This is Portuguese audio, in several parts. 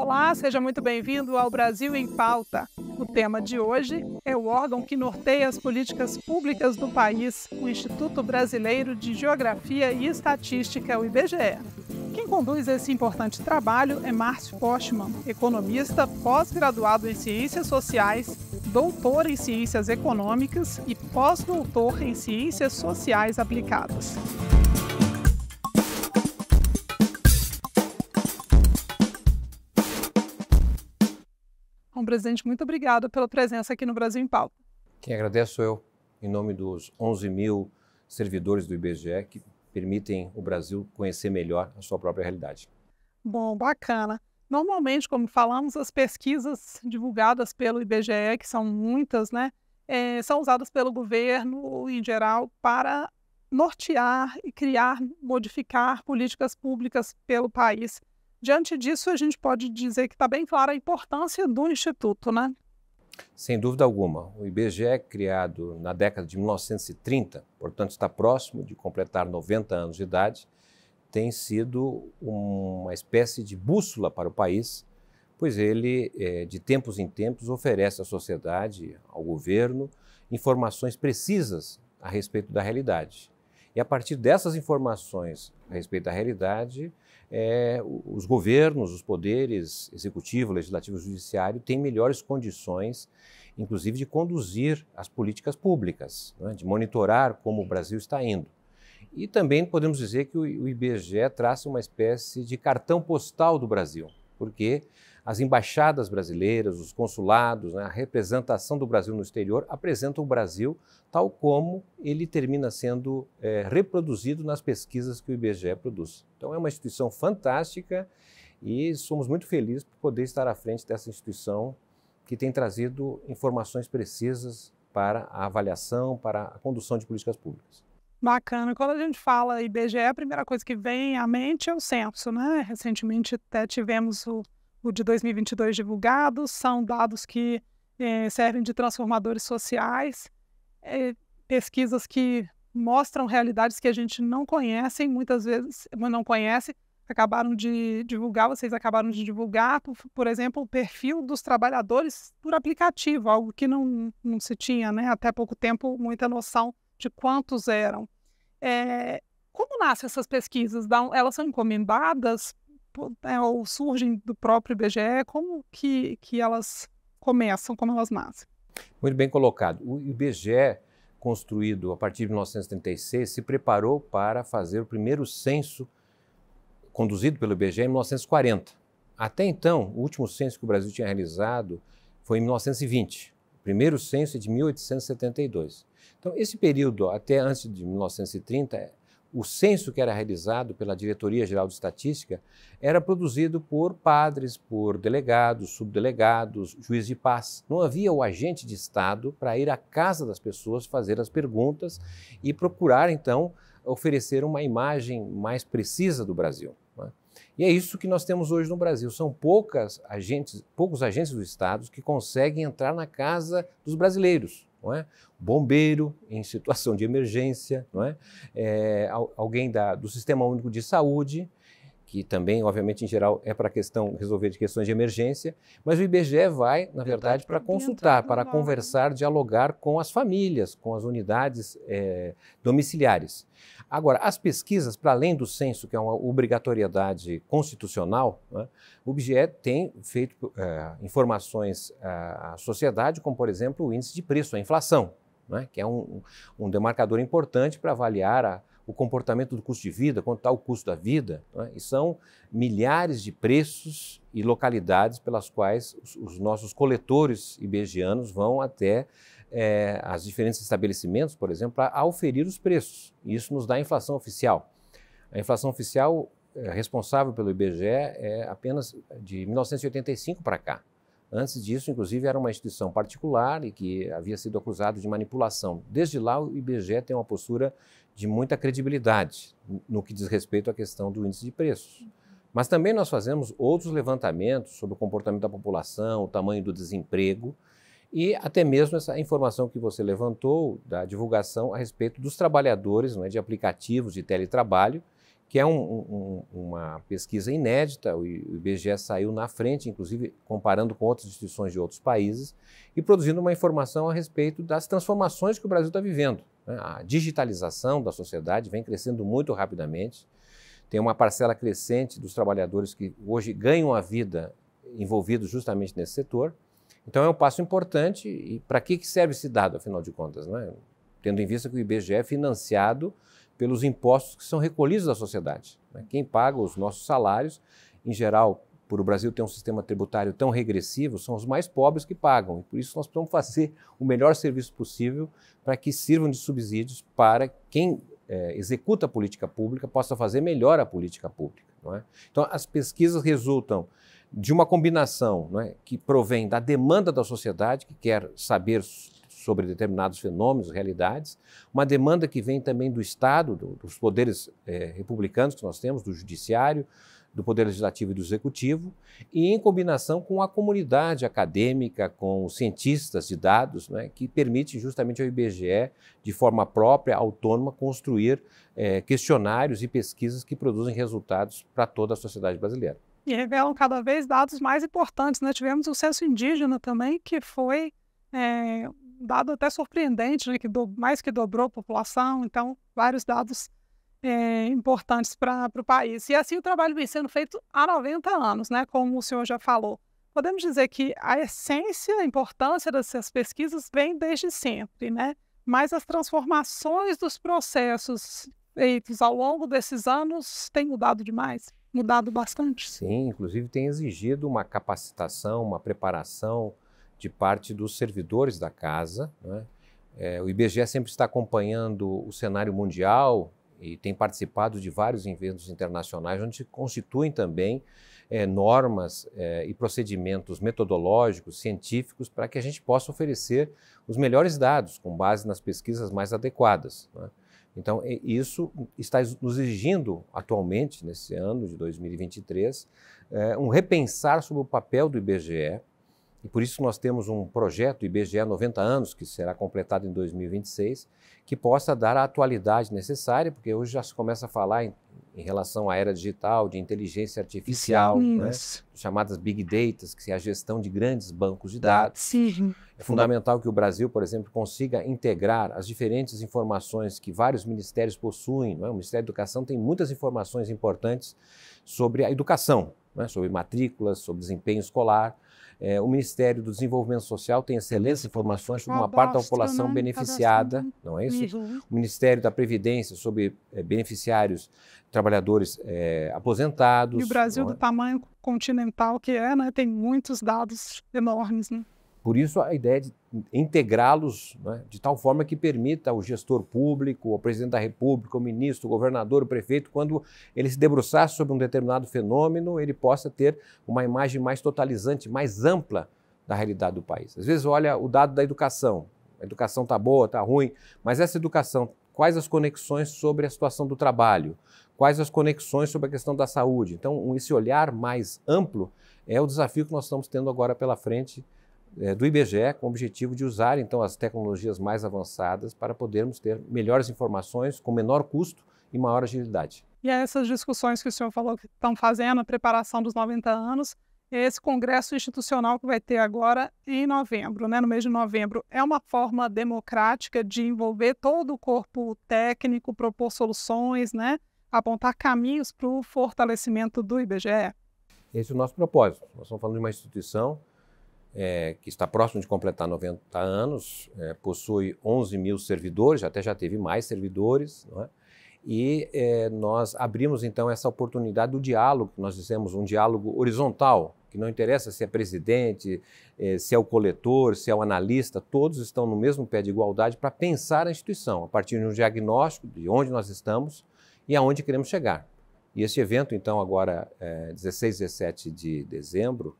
Olá, seja muito bem-vindo ao Brasil em Pauta. O tema de hoje é o órgão que norteia as políticas públicas do país, o Instituto Brasileiro de Geografia e Estatística, o IBGE. Quem conduz esse importante trabalho é Márcio Postman, economista pós-graduado em Ciências Sociais, doutor em Ciências Econômicas e pós-doutor em Ciências Sociais Aplicadas. presidente, muito obrigada pela presença aqui no Brasil em Pauta. Quem agradeço eu, em nome dos 11 mil servidores do IBGE que permitem o Brasil conhecer melhor a sua própria realidade. Bom, bacana. Normalmente, como falamos, as pesquisas divulgadas pelo IBGE, que são muitas, né, é, são usadas pelo governo em geral para nortear e criar, modificar políticas públicas pelo país. Diante disso, a gente pode dizer que está bem clara a importância do Instituto, né? Sem dúvida alguma. O IBGE, é criado na década de 1930, portanto está próximo de completar 90 anos de idade, tem sido uma espécie de bússola para o país, pois ele, eh, de tempos em tempos, oferece à sociedade, ao governo, informações precisas a respeito da realidade. E a partir dessas informações a respeito da realidade, é, os governos, os poderes executivo, legislativo, judiciário têm melhores condições, inclusive, de conduzir as políticas públicas, né, de monitorar como o Brasil está indo. E também podemos dizer que o IBGE traça uma espécie de cartão postal do Brasil, porque as embaixadas brasileiras, os consulados, né, a representação do Brasil no exterior apresentam o Brasil tal como ele termina sendo é, reproduzido nas pesquisas que o IBGE produz. Então, é uma instituição fantástica e somos muito felizes por poder estar à frente dessa instituição que tem trazido informações precisas para a avaliação, para a condução de políticas públicas. Bacana. Quando a gente fala IBGE, a primeira coisa que vem à mente é o censo, né? Recentemente até tivemos o o de 2022 divulgados, são dados que eh, servem de transformadores sociais, eh, pesquisas que mostram realidades que a gente não conhece, muitas vezes não conhece, acabaram de divulgar, vocês acabaram de divulgar, por, por exemplo, o perfil dos trabalhadores por aplicativo, algo que não, não se tinha né? até pouco tempo muita noção de quantos eram. É, como nascem essas pesquisas? Elas são encomendadas né, ou surgem do próprio IBGE, como que, que elas começam, como elas nascem? Muito bem colocado. O IBGE, construído a partir de 1936, se preparou para fazer o primeiro censo conduzido pelo IBGE em 1940. Até então, o último censo que o Brasil tinha realizado foi em 1920. O primeiro censo é de 1872. Então, esse período, até antes de 1930, o censo que era realizado pela Diretoria Geral de Estatística era produzido por padres, por delegados, subdelegados, juiz de paz. Não havia o agente de Estado para ir à casa das pessoas fazer as perguntas e procurar, então, oferecer uma imagem mais precisa do Brasil. Né? E é isso que nós temos hoje no Brasil. São poucas agentes, poucos agentes do Estado que conseguem entrar na casa dos brasileiros não é? Bombeiro em situação de emergência, não é? é alguém da, do Sistema Único de Saúde, que também, obviamente, em geral é para questão resolver de questões de emergência, mas o IBGE vai, na verdade, para consultar, para conversar, dialogar com as famílias, com as unidades é, domiciliares. Agora, as pesquisas, para além do censo, que é uma obrigatoriedade constitucional, né, o IBGE tem feito é, informações à sociedade, como, por exemplo, o índice de preço, a inflação, né, que é um, um demarcador importante para avaliar a, o comportamento do custo de vida, quanto está o custo da vida. Né, e são milhares de preços e localidades pelas quais os, os nossos coletores ibgeanos vão até é, as diferentes estabelecimentos, por exemplo, a, a oferir os preços. isso nos dá a inflação oficial. A inflação oficial é, responsável pelo IBGE é apenas de 1985 para cá. Antes disso, inclusive, era uma instituição particular e que havia sido acusado de manipulação. Desde lá, o IBGE tem uma postura de muita credibilidade no que diz respeito à questão do índice de preços. Mas também nós fazemos outros levantamentos sobre o comportamento da população, o tamanho do desemprego, e até mesmo essa informação que você levantou da divulgação a respeito dos trabalhadores não é, de aplicativos de teletrabalho, que é um, um, uma pesquisa inédita, o IBGE saiu na frente, inclusive comparando com outras instituições de outros países, e produzindo uma informação a respeito das transformações que o Brasil está vivendo. Né? A digitalização da sociedade vem crescendo muito rapidamente, tem uma parcela crescente dos trabalhadores que hoje ganham a vida envolvidos justamente nesse setor, então é um passo importante. E para que serve esse dado, afinal de contas? Né? Tendo em vista que o IBGE é financiado pelos impostos que são recolhidos da sociedade. Né? Quem paga os nossos salários, em geral, por o Brasil ter um sistema tributário tão regressivo, são os mais pobres que pagam. E por isso nós precisamos fazer o melhor serviço possível para que sirvam de subsídios para quem é, executa a política pública possa fazer melhor a política pública. É? Então, as pesquisas resultam de uma combinação é, que provém da demanda da sociedade, que quer saber sobre determinados fenômenos, realidades, uma demanda que vem também do Estado, do, dos poderes eh, republicanos que nós temos, do Judiciário, do Poder Legislativo e do Executivo, e em combinação com a comunidade acadêmica, com os cientistas de dados, né, que permite justamente ao IBGE, de forma própria, autônoma, construir eh, questionários e pesquisas que produzem resultados para toda a sociedade brasileira e revelam cada vez dados mais importantes. Né? Tivemos o censo indígena também, que foi é, um dado até surpreendente, né? que do, mais que dobrou a população, então vários dados é, importantes para o país. E assim o trabalho vem sendo feito há 90 anos, né? como o senhor já falou. Podemos dizer que a essência, a importância dessas pesquisas vem desde sempre, né? mas as transformações dos processos feitos ao longo desses anos têm mudado demais mudado bastante. Sim, inclusive tem exigido uma capacitação, uma preparação de parte dos servidores da casa. Né? É, o IBGE sempre está acompanhando o cenário mundial e tem participado de vários eventos internacionais onde se constituem também é, normas é, e procedimentos metodológicos, científicos, para que a gente possa oferecer os melhores dados com base nas pesquisas mais adequadas. Né? Então, isso está nos exigindo, atualmente, nesse ano de 2023, é, um repensar sobre o papel do IBGE. E por isso nós temos um projeto IBGE 90 anos, que será completado em 2026, que possa dar a atualidade necessária, porque hoje já se começa a falar em em relação à era digital, de inteligência artificial, né? chamadas Big Data, que é a gestão de grandes bancos de dados. Sim. É fundamental que o Brasil, por exemplo, consiga integrar as diferentes informações que vários ministérios possuem. É? O Ministério da Educação tem muitas informações importantes sobre a educação, é? sobre matrículas, sobre desempenho escolar é, o Ministério do Desenvolvimento Social tem excelentes informações sobre uma parte da população né? beneficiada, não é isso? O Ministério da Previdência sobre é, beneficiários, trabalhadores é, aposentados. E o Brasil do é? tamanho continental que é, né, tem muitos dados enormes. Né? Por isso, a ideia de integrá-los né, de tal forma que permita ao gestor público, ao presidente da República, ao ministro, ao governador, ao prefeito, quando ele se debruçar sobre um determinado fenômeno, ele possa ter uma imagem mais totalizante, mais ampla da realidade do país. Às vezes, olha o dado da educação. A educação está boa, está ruim, mas essa educação, quais as conexões sobre a situação do trabalho? Quais as conexões sobre a questão da saúde? Então, esse olhar mais amplo é o desafio que nós estamos tendo agora pela frente é, do IBGE com o objetivo de usar então as tecnologias mais avançadas para podermos ter melhores informações com menor custo e maior agilidade. E é essas discussões que o senhor falou que estão fazendo, a preparação dos 90 anos, é esse congresso institucional que vai ter agora em novembro, né, no mês de novembro, é uma forma democrática de envolver todo o corpo técnico, propor soluções, né, apontar caminhos para o fortalecimento do IBGE? Esse é o nosso propósito. Nós estamos falando de uma instituição é, que está próximo de completar 90 anos, é, possui 11 mil servidores, até já teve mais servidores, é? e é, nós abrimos então essa oportunidade do diálogo, nós dizemos um diálogo horizontal, que não interessa se é presidente, é, se é o coletor, se é o analista, todos estão no mesmo pé de igualdade para pensar a instituição, a partir de um diagnóstico de onde nós estamos e aonde queremos chegar. E esse evento, então, agora, é, 16 e 17 de dezembro,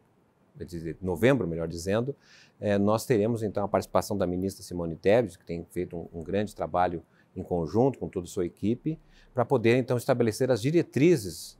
de novembro, melhor dizendo, é, nós teremos então a participação da ministra Simone Tebet, que tem feito um, um grande trabalho em conjunto com toda a sua equipe, para poder então estabelecer as diretrizes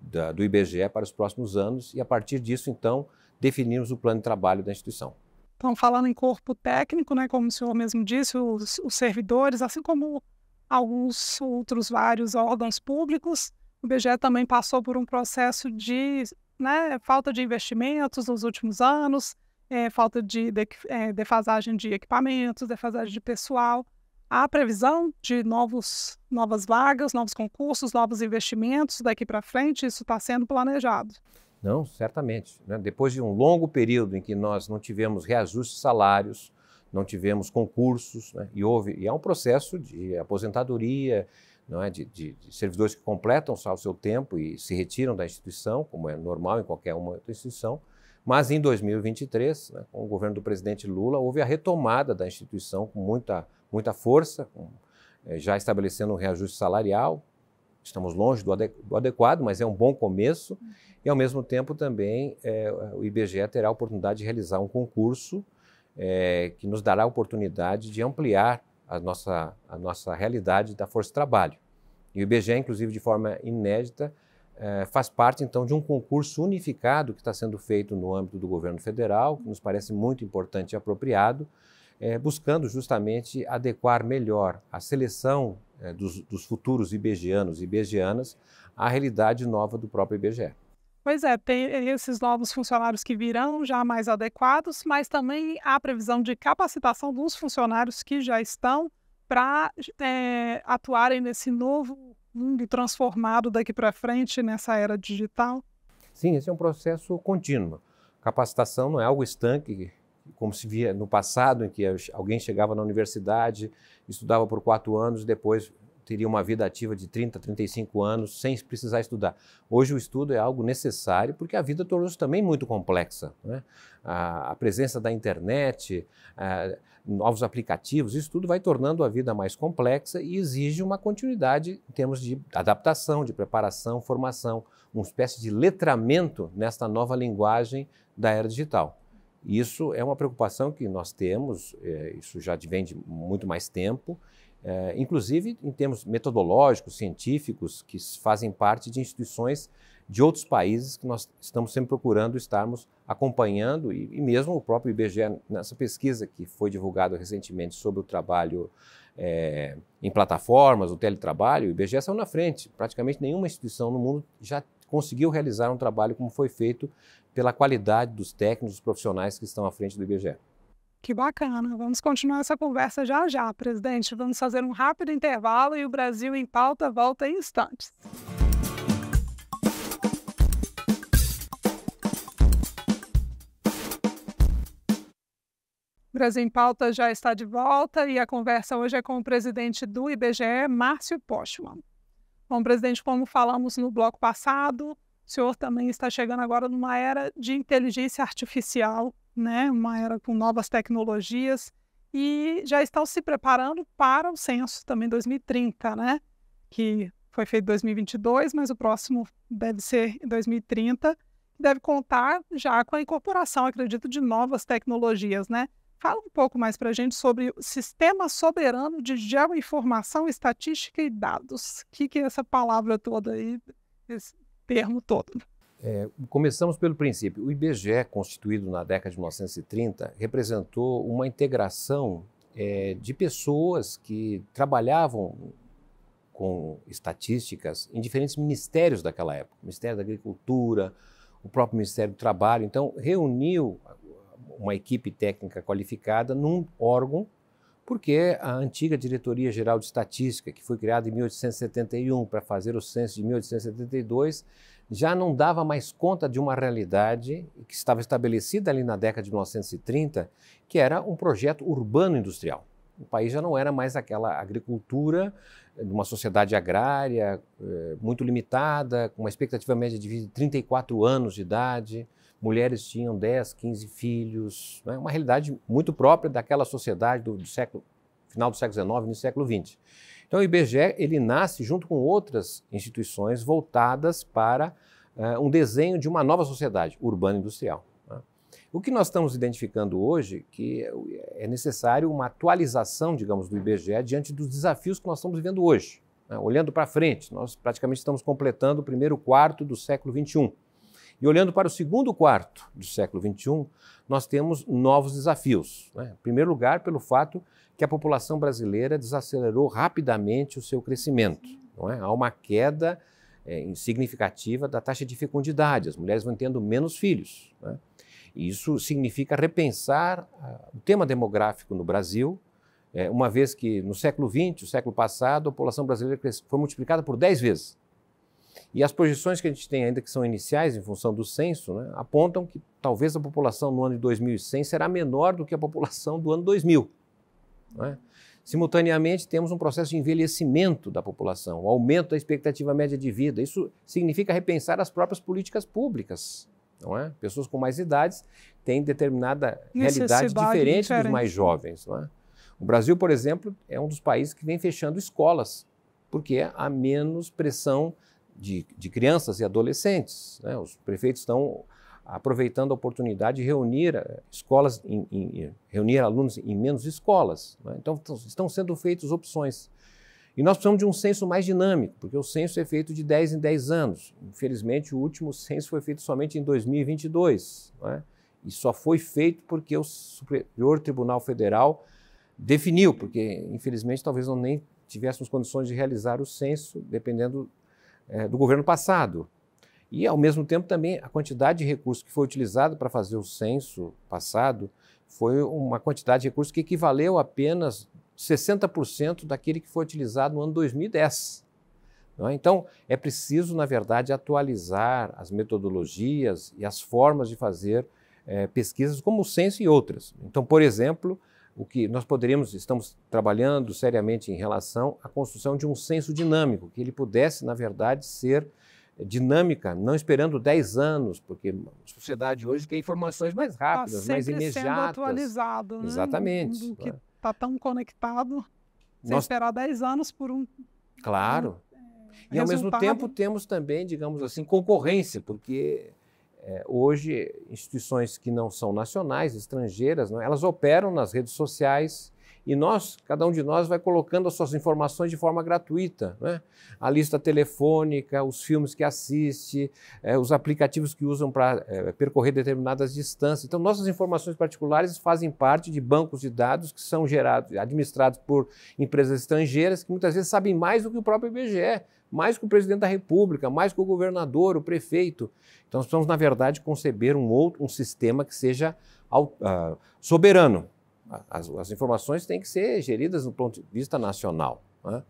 da, do IBGE para os próximos anos e a partir disso então definirmos o plano de trabalho da instituição. Então, falando em corpo técnico, né, como o senhor mesmo disse, os, os servidores, assim como alguns outros vários órgãos públicos, o IBGE também passou por um processo de né? Falta de investimentos nos últimos anos, é, falta de, de é, eh, defasagem de equipamentos, defasagem de pessoal. Há previsão de novos, novas vagas, novos concursos, novos investimentos daqui para frente? Isso está sendo planejado? Não, certamente. Né? Depois de um longo período em que nós não tivemos reajuste de salários, não tivemos concursos, né? e houve, e é um processo de aposentadoria, não é? De, de, de, servidores que completam só o seu tempo e se retiram da instituição, como é normal em qualquer uma outra instituição. Mas em 2023, né, com o governo do presidente Lula, houve a retomada da instituição com muita, muita força, com, eh, já estabelecendo um reajuste salarial. Estamos longe do, ade do, adequado, mas é um bom começo. E, ao mesmo tempo, também eh, o IBGE terá a oportunidade de realizar um concurso eh, que nos dará a oportunidade de ampliar a nossa, a nossa realidade da força de trabalho. E o IBGE, inclusive, de forma inédita, eh, faz parte, então, de um concurso unificado que está sendo feito no âmbito do governo federal, que nos parece muito importante e apropriado, eh, buscando justamente adequar melhor a seleção eh, dos, dos futuros IBGEanos e IBGEanas à realidade nova do próprio IBGE. Pois é, tem esses novos funcionários que virão já mais adequados, mas também há previsão de capacitação dos funcionários que já estão para é, eh, atuarem nesse novo mundo transformado daqui para frente, nessa era digital? Sim, esse é um processo contínuo. Capacitação não é algo estanque, como se via no passado, em que alguém chegava na universidade, estudava por quatro anos, depois teria uma vida ativa de 30, 35 anos sem precisar estudar. Hoje o estudo é algo necessário porque a vida tornou-se também muito complexa. Né? A, presença da internet, novos aplicativos, isso tudo vai tornando a vida mais complexa e exige uma continuidade em termos de adaptação, de preparação, formação, uma espécie de letramento nesta nova linguagem da era digital. Isso é uma preocupação que nós temos, eh, isso já vem de muito mais tempo, é, inclusive em termos metodológicos, científicos, que fazem parte de instituições de outros países que nós estamos sempre procurando estarmos acompanhando e, e mesmo o próprio IBGE nessa pesquisa que foi divulgada recentemente sobre o trabalho é, em plataformas, o teletrabalho, o IBGE saiu na frente. Praticamente nenhuma instituição no mundo já conseguiu realizar um trabalho como foi feito pela qualidade dos técnicos, dos profissionais que estão à frente do IBGE. Que bacana. Vamos continuar essa conversa já já, presidente. Vamos fazer um rápido intervalo e o Brasil em pauta volta em instantes. Brasil em Pauta já está de volta e a conversa hoje é com o presidente do IBGE, Márcio Postman. Bom, presidente, como falamos no bloco passado, o senhor também está chegando agora numa era de inteligência artificial né? uma era com novas tecnologias, e já estão se preparando para o censo também 2030, né? que foi feito em 2022, mas o próximo deve ser em 2030, deve contar já com a incorporação, acredito, de novas tecnologias. Né? Fala um pouco mais para a gente sobre o Sistema Soberano de Geoinformação, Estatística e Dados. O que, que é essa palavra toda aí, esse termo todo? É, começamos pelo princípio. O IBGE, constituído na década de 1930, representou uma integração é, de pessoas que trabalhavam com estatísticas em diferentes ministérios daquela época Ministério da Agricultura, o próprio Ministério do Trabalho. Então, reuniu uma equipe técnica qualificada num órgão, porque a antiga Diretoria Geral de Estatística, que foi criada em 1871 para fazer o censo de 1872, já não dava mais conta de uma realidade que estava estabelecida ali na década de 1930, que era um projeto urbano industrial. O país já não era mais aquela agricultura eh, de uma sociedade agrária eh, muito limitada, com uma expectativa média de vida de 34 anos de idade. Mulheres tinham 10, 15 filhos, né? uma realidade muito própria daquela sociedade do, do século, final do século XIX, início do século XX. Então, o IBGE ele nasce junto com outras instituições voltadas para uh, um desenho de uma nova sociedade urbana industrial. Né? O que nós estamos identificando hoje que é, é necessário uma atualização, digamos, do IBGE diante dos desafios que nós estamos vivendo hoje. Né? Olhando para frente, nós praticamente estamos completando o primeiro quarto do século XXI. E olhando para o segundo quarto do século XXI, nós temos novos desafios. Né? Em primeiro lugar, pelo fato que a população brasileira desacelerou rapidamente o seu crescimento. Não é? Há uma queda é, significativa da taxa de fecundidade, as mulheres vão tendo menos filhos. Né? E isso significa repensar ah, o tema demográfico no Brasil, é, uma vez que no século XX, o século passado, a população brasileira foi multiplicada por 10 vezes. E as projeções que a gente tem ainda, que são iniciais em função do censo, né, apontam que talvez a população no ano de 2100 será menor do que a população do ano 2000. Né? Simultaneamente, temos um processo de envelhecimento da população, o aumento da expectativa média de vida. Isso significa repensar as próprias políticas públicas. Não é? Pessoas com mais idades têm determinada realidade diferente, diferente, dos mais jovens. Não é? O Brasil, por exemplo, é um dos países que vem fechando escolas, porque há menos pressão de, de crianças e adolescentes. Né? Os prefeitos estão aproveitando a oportunidade de reunir eh, escolas, em, em, reunir alunos em menos escolas. Né? Então estão sendo feitas opções. E nós precisamos de um censo mais dinâmico, porque o censo é feito de 10 em 10 anos. Infelizmente, o último censo foi feito somente em 2022. Né? E só foi feito porque o Superior Tribunal Federal definiu, porque infelizmente talvez não nem tivéssemos condições de realizar o censo, dependendo é, do governo passado. E, ao mesmo tempo, também a quantidade de recursos que foi utilizado para fazer o censo passado foi uma quantidade de recursos que equivaleu apenas 60% daquele que foi utilizado no ano 2010. É? Então, é preciso, na verdade, atualizar as metodologias e as formas de fazer é, pesquisas, como o censo e outras. Então, por exemplo, o que nós poderíamos, estamos trabalhando seriamente em relação à construção de um senso dinâmico, que ele pudesse, na verdade, ser dinâmica, não esperando 10 anos, porque a sociedade hoje quer informações mais tá rápidas, tá mais imediatas. Sendo atualizado, né? Exatamente. O que está é. tão conectado, sem Nós... esperar 10 anos por um. Claro. Um, é, e resultado. ao mesmo tempo temos também, digamos assim, concorrência, porque é, hoje, instituições que não são nacionais, estrangeiras, não, é? elas operam nas redes sociais e nós, cada um de nós, vai colocando as suas informações de forma gratuita. Né? A lista telefônica, os filmes que assiste, é, os aplicativos que usam para é, percorrer determinadas distâncias. Então, nossas informações particulares fazem parte de bancos de dados que são gerados, administrados por empresas estrangeiras que muitas vezes sabem mais do que o próprio IBGE mais com o presidente da República, mais com o governador, o prefeito. Então, nós precisamos, na verdade, conceber um outro um sistema que seja ah, soberano. As, as, informações têm que ser geridas do ponto de vista nacional. Né?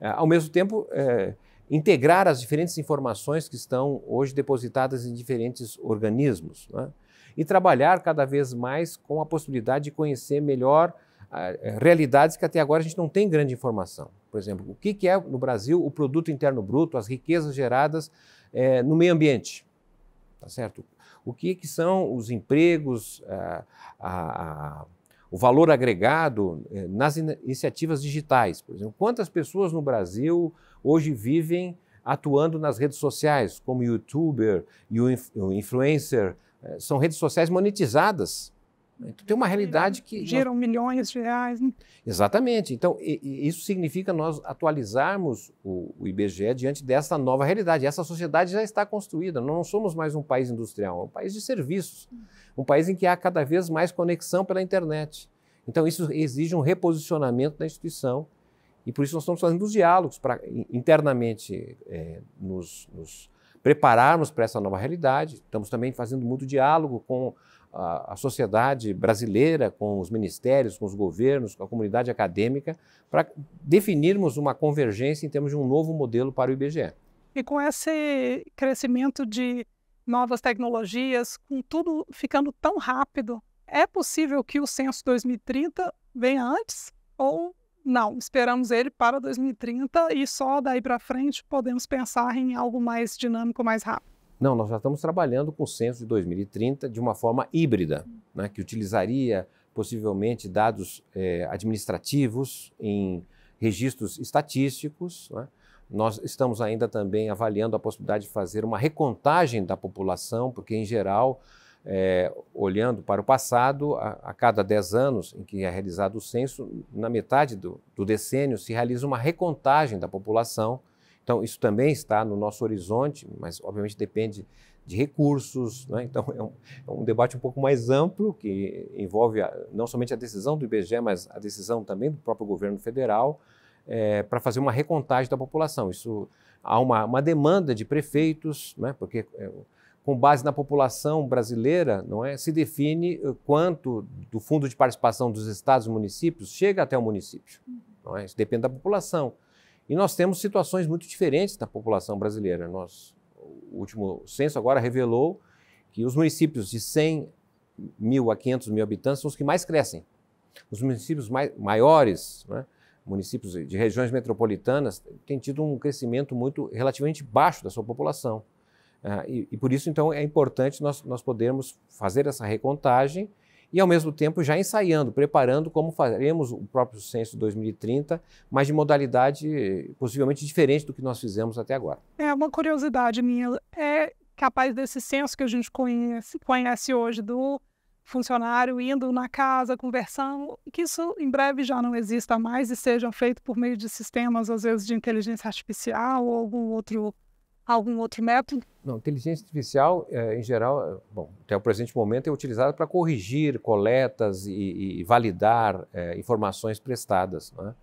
É, ao mesmo tempo, é, integrar as diferentes informações que estão hoje depositadas em diferentes organismos né? e trabalhar cada vez mais com a possibilidade de conhecer melhor ah, é, realidades que até agora a gente não tem grande informação. Por exemplo, o que, que é no Brasil o produto interno bruto, as riquezas geradas é, no meio ambiente, tá certo? O que, que são os empregos, eh, a, a, o valor agregado eh, nas iniciativas digitais, por exemplo? Quantas pessoas no Brasil hoje vivem atuando nas redes sociais, como youtuber e o influencer? São redes sociais monetizadas né? Então, tem uma realidade que. Geram nós... milhões de reais. Né? Exatamente. Então, e, e isso significa nós atualizarmos o, o, IBGE diante dessa nova realidade. Essa sociedade já está construída. Nós não somos mais um país industrial, é um país de serviços. Hum. Um país em que há cada vez mais conexão pela internet. Então, isso exige um reposicionamento da instituição. E por isso nós estamos fazendo os diálogos para internamente é, nos, nos prepararmos para essa nova realidade. Estamos também fazendo muito diálogo com a, sociedade brasileira, com os ministérios, com os governos, com a comunidade acadêmica, para definirmos uma convergência em termos de um novo modelo para o IBGE. E com esse crescimento de novas tecnologias, com tudo ficando tão rápido, é possível que o censo 2030 venha antes ou não? Esperamos ele para 2030 e só daí para frente podemos pensar em algo mais dinâmico, mais rápido. Não, nós já estamos trabalhando com o censo de 2030 de uma forma híbrida, né, que utilizaria possivelmente dados eh, administrativos em registros estatísticos. Né? Nós estamos ainda também avaliando a possibilidade de fazer uma recontagem da população, porque, em geral, eh, olhando para o passado, a, a, cada 10 anos em que é realizado o censo, na metade do, do decênio se realiza uma recontagem da população então, isso também está no nosso horizonte, mas obviamente depende de recursos. Né? Então, é um, é um, debate um pouco mais amplo, que envolve a, não somente a decisão do IBGE, mas a decisão também do próprio governo federal é, para fazer uma recontagem da população. Isso há uma, uma demanda de prefeitos, né? porque é, com base na população brasileira, não é, se define eh, quanto do fundo de participação dos estados e municípios chega até o município. Uhum. Não é? Isso depende da população. E nós temos situações muito diferentes na população brasileira. Nós, o último censo agora revelou que os municípios de 100 mil a 500 mil habitantes são os que mais crescem. Os municípios mai maiores, né, municípios de regiões metropolitanas, têm tido um crescimento muito relativamente baixo da sua população. Ah, e, e, por isso, então, é importante nós, nós podermos fazer essa recontagem e, ao mesmo tempo, já ensaiando, preparando como faremos o próprio censo 2030, mas de modalidade possivelmente diferente do que nós fizemos até agora. É uma curiosidade minha. É capaz desse censo que a gente conhece, conhece hoje do funcionário indo na casa, conversando, que isso em breve já não exista mais e seja feito por meio de sistemas, às vezes de inteligência artificial ou algum outro algum outro método? Não, inteligência artificial, é, em geral, é, bom, até o presente momento é utilizada para corrigir coletas e, e validar é, informações prestadas. Né?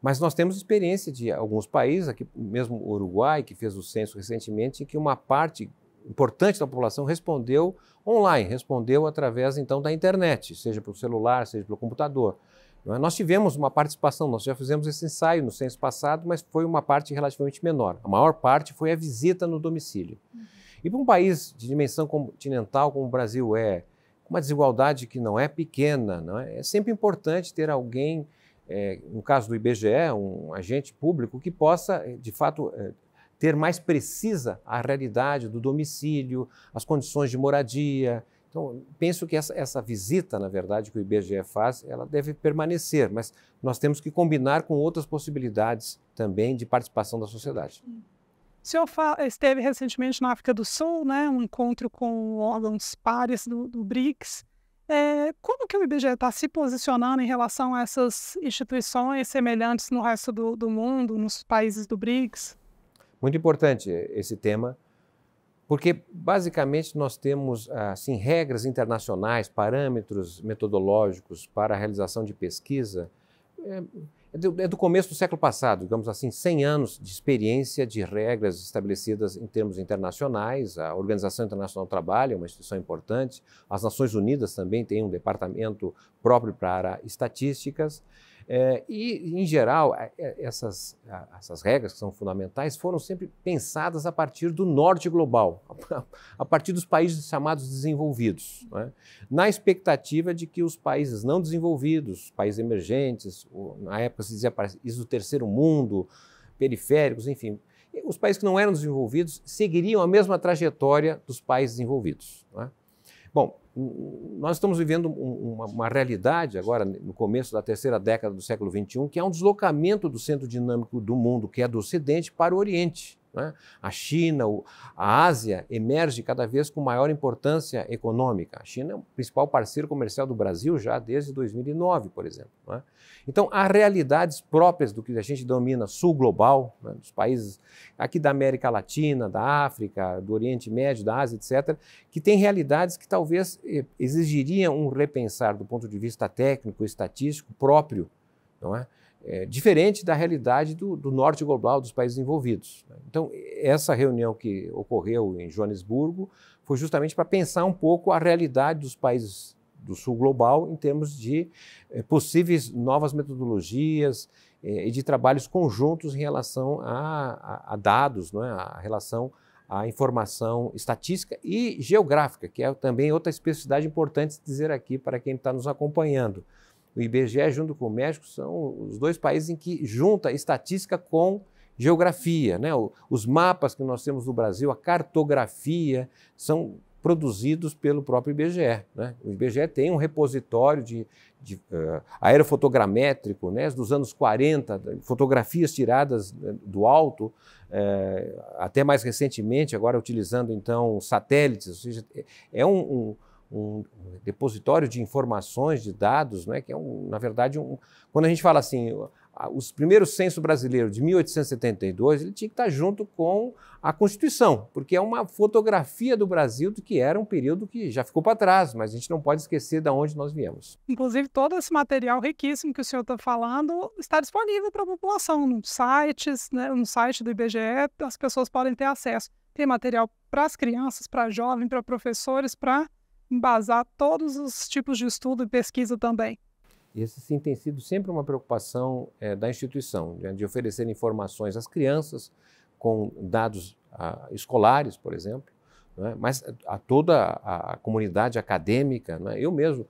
Mas nós temos experiência de alguns países, aqui mesmo o Uruguai, que fez o censo recentemente, em que uma parte importante da população respondeu online, respondeu através então da internet, seja pelo celular, seja pelo computador. É? Nós tivemos uma participação, nós já fizemos esse ensaio no censo passado, mas foi uma parte relativamente menor. A maior parte foi a visita no domicílio. Uhum. E para um país de dimensão continental como o Brasil é, com uma desigualdade que não é pequena, não é? é sempre importante ter alguém, é, no caso do IBGE, um agente público, que possa, é, de fato, é, ter mais precisa a realidade do domicílio, as condições de moradia, então, penso que essa, essa visita, na verdade, que o IBGE faz, ela deve permanecer, mas nós temos que combinar com outras possibilidades também de participação da sociedade. O senhor esteve recentemente na África do Sul, né, um encontro com órgãos pares do, do BRICS. É, como que o IBGE está se posicionando em relação a essas instituições semelhantes no resto do, do mundo, nos países do BRICS? Muito importante esse tema porque, basicamente, nós temos assim, regras internacionais, parâmetros metodológicos para a realização de pesquisa. É, é do, é do começo do século passado, digamos assim, 100 anos de experiência de regras estabelecidas em termos internacionais. A Organização Internacional do Trabalho é uma instituição importante. As Nações Unidas também têm um departamento próprio para estatísticas. É, e, em geral, é, essas, essas regras que são fundamentais foram sempre pensadas a partir do norte global, a partir dos países chamados desenvolvidos, né? na expectativa de que os países não desenvolvidos, países emergentes, na época se dizia países do terceiro mundo, periféricos, enfim, os países que não eram desenvolvidos seguiriam a mesma trajetória dos países desenvolvidos. Né? Bom, nós estamos vivendo uma, uma, realidade agora, no começo da terceira década do século XXI, que é um deslocamento do centro dinâmico do mundo, que é do Ocidente, para o Oriente. Né? A China, a Ásia emerge cada vez com maior importância econômica. A China é o principal parceiro comercial do Brasil já desde 2009, por exemplo. Né? Então, há realidades próprias do que a gente domina sul global, né? dos países aqui da América Latina, da África, do Oriente Médio, da Ásia, etc., que têm realidades que talvez eh, exigiriam um repensar do ponto de vista técnico, estatístico próprio. Não é? é, diferente da realidade do, do, norte global dos países envolvidos. Né? Então, essa reunião que ocorreu em Joanesburgo foi justamente para pensar um pouco a realidade dos países do sul global em termos de é, possíveis novas metodologias é, e de trabalhos conjuntos em relação a, a, a dados, não é? a relação à informação estatística e geográfica, que é também outra especificidade importante dizer aqui para quem está nos acompanhando. O IBGE, junto com o México, são os dois países em que junta estatística com geografia. Né? Os mapas que nós temos no Brasil, a cartografia, são produzidos pelo próprio IBGE. Né? O IBGE tem um repositório de, de uh, aerofotogramétrico né, dos anos 40, fotografias tiradas né, do alto, uh, até mais recentemente, agora utilizando então satélites, ou seja, é, é um, um um depositório de informações, de dados, né, que é, um, na verdade, um, quando a gente fala assim, os primeiros censos brasileiros de 1872, ele tinha que estar junto com a Constituição, porque é uma fotografia do Brasil do que era um período que já ficou para trás, mas a gente não pode esquecer de onde nós viemos. Inclusive, todo esse material riquíssimo que o senhor está falando está disponível para a população, nos sites né, no site do IBGE, as pessoas podem ter acesso. Tem material para as crianças, para jovens, para professores, para embasar todos os tipos de estudo e pesquisa também. Esse sim tem sido sempre uma preocupação é, da instituição, de, né, de, oferecer informações às crianças com dados a, ah, escolares, por exemplo, né? mas a toda a, a comunidade acadêmica. Né? Eu mesmo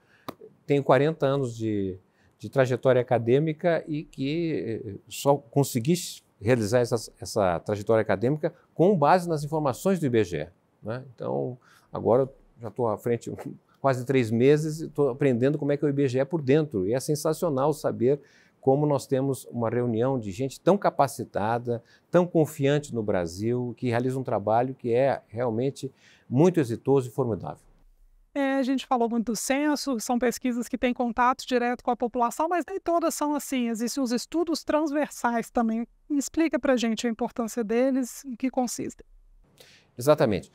tenho 40 anos de, de trajetória acadêmica e que eh, só consegui realizar essa, essa trajetória acadêmica com base nas informações do IBGE. Né? Então, agora já estou à frente quase três meses e estou aprendendo como é que o IBGE é por dentro. E é sensacional saber como nós temos uma reunião de gente tão capacitada, tão confiante no Brasil, que realiza um trabalho que é realmente muito exitoso e formidável. É, a gente falou muito do censo, são pesquisas que têm contato direto com a população, mas nem todas são assim. Existem os estudos transversais também. Explica para a gente a importância deles, em que consistem. Exatamente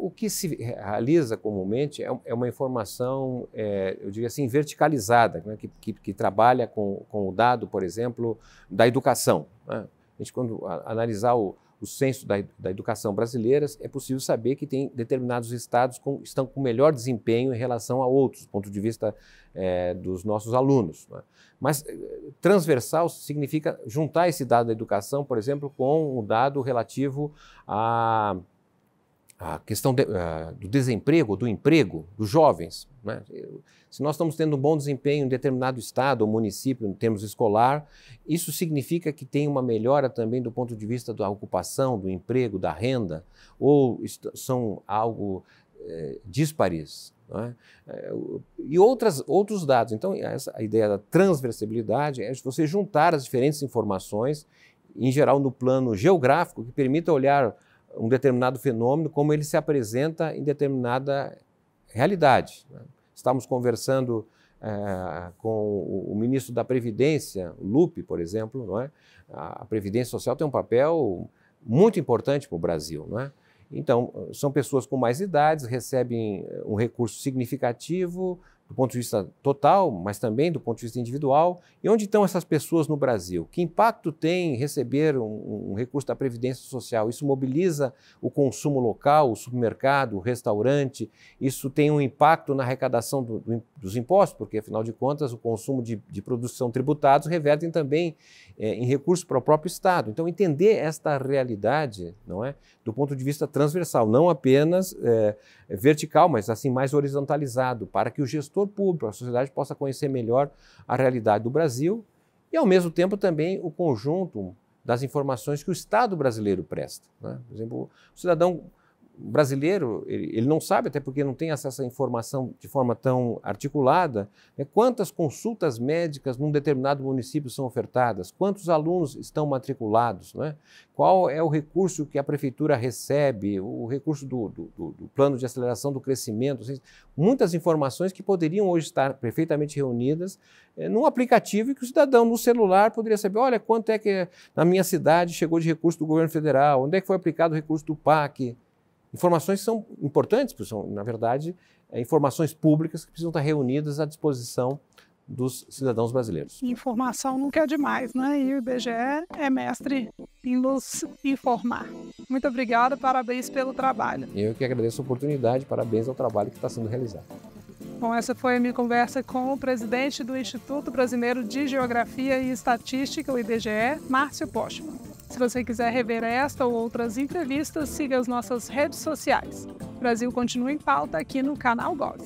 o que se realiza comumente é, é uma informação, é, eu diria assim, verticalizada, né? que, que, que, trabalha com, com, o dado, por exemplo, da educação. Né? A gente, quando analisar o, o censo da, da, educação brasileira, é possível saber que tem determinados estados que estão com melhor desempenho em relação a outros, do ponto de vista é, dos nossos alunos. Né? Mas eh, transversal significa juntar esse dado da educação, por exemplo, com o dado relativo a a questão de, uh, do desemprego, do emprego dos jovens. Né? Se nós estamos tendo um bom desempenho em determinado estado ou município, em termos escolar, isso significa que tem uma melhora também do ponto de vista da ocupação, do emprego, da renda, ou são algo eh, é, Né? E outras, outros dados. Então, essa, a ideia da transversibilidade é você juntar as diferentes informações, em geral no plano geográfico, que permita olhar um determinado fenômeno, como ele se apresenta em determinada realidade. Né? Estamos conversando é, com o, ministro da Previdência, Lupe, por exemplo, não é? a, a Previdência Social tem um papel muito importante para o Brasil. Não é? Então, são pessoas com mais idades, recebem eh, um recurso significativo, do ponto de vista total, mas também do ponto de vista individual. E onde estão essas pessoas no Brasil? Que impacto tem receber um, um recurso da Previdência Social? Isso mobiliza o consumo local, o supermercado, o restaurante? Isso tem um impacto na arrecadação do, do, dos impostos, porque, afinal de contas, o consumo de, de produtos são tributados revertem também é, em recursos para o próprio Estado. Então, entender esta realidade, não é, do ponto de vista transversal, não apenas é, vertical, mas assim mais horizontalizado, para que o gestor público, a sociedade possa conhecer melhor a realidade do Brasil e, ao mesmo tempo, também o conjunto das informações que o Estado brasileiro presta. Né? Por exemplo, o cidadão o brasileiro ele, ele, não sabe, até porque não tem acesso à informação de forma tão articulada, né, quantas consultas médicas num determinado município são ofertadas, quantos alunos estão matriculados, né, qual é o recurso que a prefeitura recebe, o recurso do, do, do, do plano de aceleração do crescimento, assim, muitas informações que poderiam hoje estar perfeitamente reunidas é, num aplicativo que o cidadão no celular poderia saber, olha, quanto é que na minha cidade chegou de recurso do governo federal, onde é que foi aplicado o recurso do PAC, Informações são importantes, porque são, na verdade, é, informações públicas que precisam estar reunidas à disposição dos cidadãos brasileiros. Informação nunca é demais, né? E o IBGE é mestre em nos informar. Muito obrigada, parabéns pelo trabalho. Eu que agradeço a oportunidade, parabéns ao trabalho que está sendo realizado. Bom, essa foi a minha conversa com o presidente do Instituto Brasileiro de Geografia e Estatística, o IBGE, Márcio Postman. Se você quiser rever esta ou outras entrevistas, siga as nossas redes sociais. O Brasil continua em pauta aqui no canal Gov.